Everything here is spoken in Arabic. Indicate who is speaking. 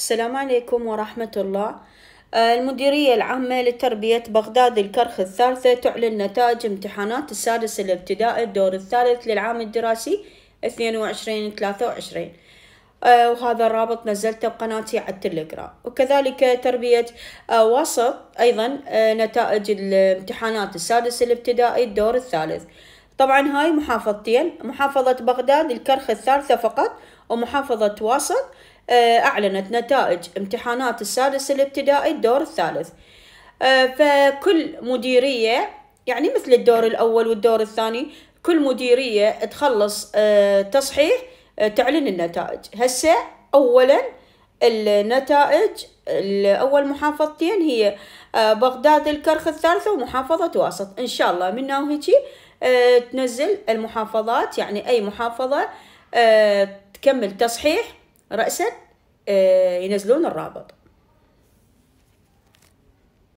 Speaker 1: السلام عليكم ورحمة الله آه، المديرية العامة لتربية بغداد الكرخ الثالثة تعلن نتائج امتحانات السادس الابتدائي الدور الثالث للعام الدراسي 22-23 آه، وهذا الرابط نزلته بقناتي على التليجرام وكذلك تربية آه، وسط أيضا نتائج الامتحانات السادس الابتدائي الدور الثالث طبعا هاي محافظتين محافظة بغداد الكرخ الثالثة فقط ومحافظة واسط آه، أعلنت نتائج امتحانات السادس الابتدائي الدور الثالث آه، فكل مديرية يعني مثل الدور الأول والدور الثاني كل مديرية تخلص آه، تصحيح تعلن النتائج هسه أولا النتائج الأول محافظتين هي بغداد الكرخ الثالثة ومحافظة واسط إن شاء الله من وهيجي آه، تنزل المحافظات يعني أي محافظة آه، تكمل تصحيح رأسا آه، ينزلون الرابط